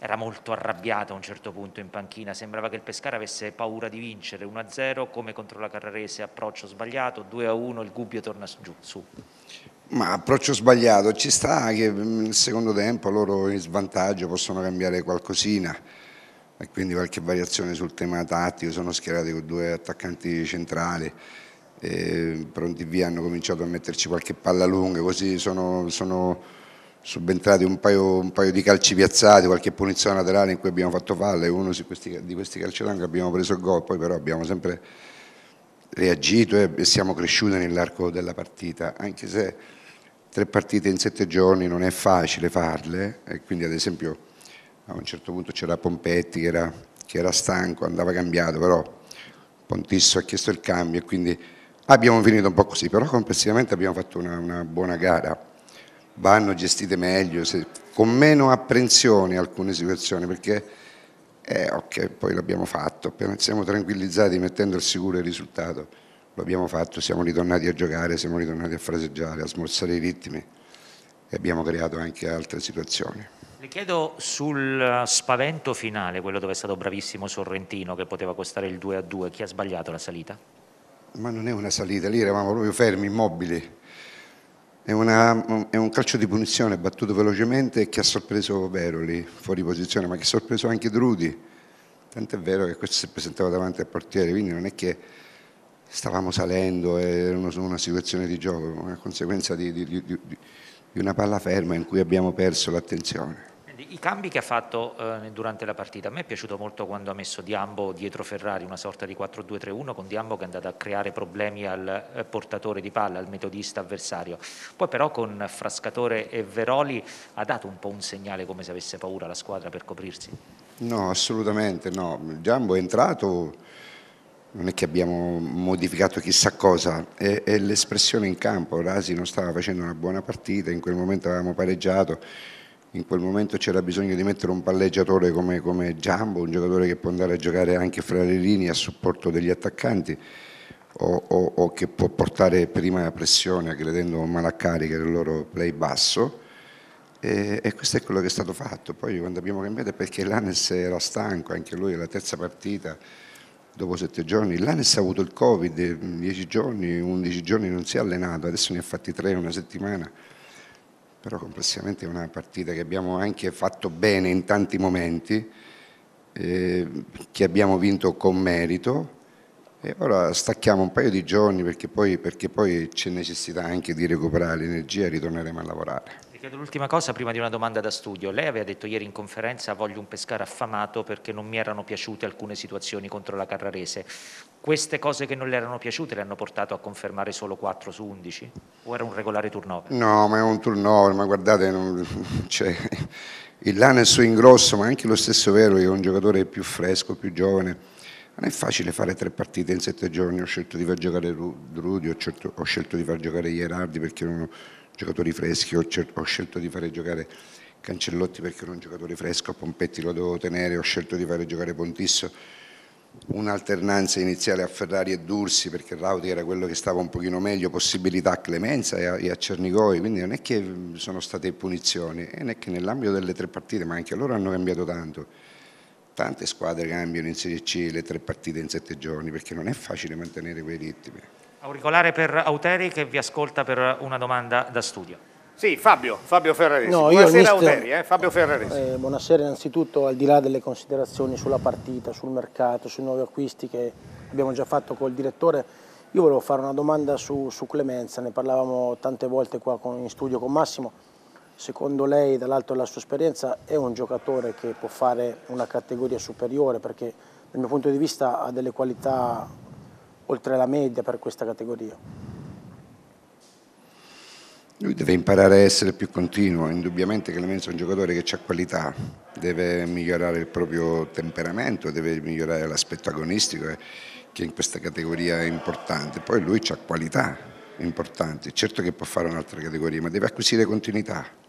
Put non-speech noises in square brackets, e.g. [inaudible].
era molto arrabbiata a un certo punto in panchina, sembrava che il Pescara avesse paura di vincere 1-0 come contro la Carrarese, approccio sbagliato, 2-1 il Gubbio torna giù, su. Ma approccio sbagliato, ci sta che mm, nel secondo tempo loro in svantaggio possono cambiare qualcosina e quindi qualche variazione sul tema tattico, sono schierati con due attaccanti centrali, pronti via hanno cominciato a metterci qualche palla lunga, così sono, sono subentrati un paio, un paio, di calci piazzati, qualche punizione laterale in cui abbiamo fatto falle, uno di questi, di questi calciolanghi abbiamo preso il gol, poi però abbiamo sempre reagito e, e siamo cresciuti nell'arco della partita, anche se tre partite in sette giorni non è facile farle e quindi ad esempio a un certo punto c'era Pompetti che era, che era stanco, andava cambiato, però Pontisso ha chiesto il cambio e quindi abbiamo finito un po' così, però complessivamente abbiamo fatto una, una buona gara vanno gestite meglio, se, con meno apprensioni alcune situazioni, perché eh, ok, poi l'abbiamo fatto, appena siamo tranquillizzati mettendo al sicuro il risultato, lo abbiamo fatto, siamo ritornati a giocare, siamo ritornati a fraseggiare, a smorzare i ritmi e abbiamo creato anche altre situazioni. Le chiedo sul spavento finale, quello dove è stato bravissimo Sorrentino che poteva costare il 2 a 2, chi ha sbagliato la salita? Ma non è una salita, lì eravamo proprio fermi, immobili è, una, è, un calcio di punizione battuto velocemente che ha sorpreso Veroli fuori posizione, ma che ha sorpreso anche Drudi. Tant'è vero che questo si presentava davanti al portiere, quindi non è che stavamo salendo, era una situazione di gioco, una conseguenza di, di, di, di una palla ferma in cui abbiamo perso l'attenzione i cambi che ha fatto eh, durante la partita, a me è piaciuto molto quando ha messo Diambo dietro Ferrari, una sorta di 4-2-3-1 con Diambo che è andato a creare problemi al eh, portatore di palla, al metodista avversario. Poi però con Frascatore e Veroli ha dato un po' un segnale come se avesse paura la squadra per coprirsi. No, assolutamente no. Diambo è entrato, non è che abbiamo modificato chissà cosa, è, è l'espressione in campo, Rasi non stava facendo una buona partita, in quel momento avevamo pareggiato in quel momento c'era bisogno di mettere un palleggiatore come, come Giambo, un giocatore che può andare a giocare anche fra le linee a supporto degli attaccanti o, o, o che può portare prima pressione credendo Malaccari che era il loro play basso e, e, questo è quello che è stato fatto. Poi quando abbiamo cambiato perché l'Anes era stanco, anche lui la terza partita dopo sette giorni. L'Anes ha avuto il Covid, dieci giorni, undici giorni non si è allenato, adesso ne ha fatti tre in una settimana però complessivamente è una partita che abbiamo anche fatto bene in tanti momenti, eh, che abbiamo vinto con merito e ora stacchiamo un paio di giorni perché poi, perché poi c'è necessità anche di recuperare l'energia e ritorneremo a lavorare. Le chiedo l'ultima cosa prima di una domanda da studio. Lei aveva detto ieri in conferenza voglio un pescare affamato perché non mi erano piaciute alcune situazioni contro la Carrarese. Queste cose che non le erano piaciute le hanno portato a confermare solo 4 su 11? O era un regolare turnover? No, ma è un turnover, ma guardate, non, [laughs] cioè, il là nel suo ingrosso, ma anche lo stesso Vero è un giocatore più fresco, più giovane non è facile fare tre partite in sette giorni, ho scelto di far giocare Rudy, ho, certo, ho scelto di far giocare Gerardi perché erano giocatori freschi, ho, certo, ho scelto di fare giocare Cancellotti perché erano un giocatore fresco, Pompetti lo dovevo tenere, ho scelto di fare giocare Pontisso, un'alternanza iniziale a Ferrari e Dursi perché Rauti era quello che stava un pochino meglio, possibilità a Clemenza e a, e a Cernigoi, quindi non è che sono state punizioni, non è che nell'ambito delle tre partite, ma anche loro hanno cambiato tanto tante squadre cambiano in Serie C le tre partite in sette giorni perché non è facile mantenere quei ritmi. Auricolare per Auteri che vi ascolta per una domanda da studio. Sì, Fabio, Fabio Ferraresi. No, buonasera mister, Auteri, eh? Fabio Ferraresi. Eh, buonasera innanzitutto, al di là delle considerazioni sulla partita, sul mercato, sui nuovi acquisti che abbiamo già fatto col direttore, io volevo fare una domanda su, su Clemenza, ne parlavamo tante volte qua con, in studio con Massimo secondo lei, dall'alto della sua esperienza, è un giocatore che può fare una categoria superiore perché dal mio punto di vista ha delle qualità oltre la media per questa categoria? Lui deve imparare a essere più continuo, indubbiamente Clemenza è un giocatore che ha qualità, deve migliorare il proprio temperamento, deve migliorare l'aspetto agonistico eh, che in questa categoria è importante, poi lui ha qualità importanti, certo che può fare un'altra categoria, ma deve acquisire continuità.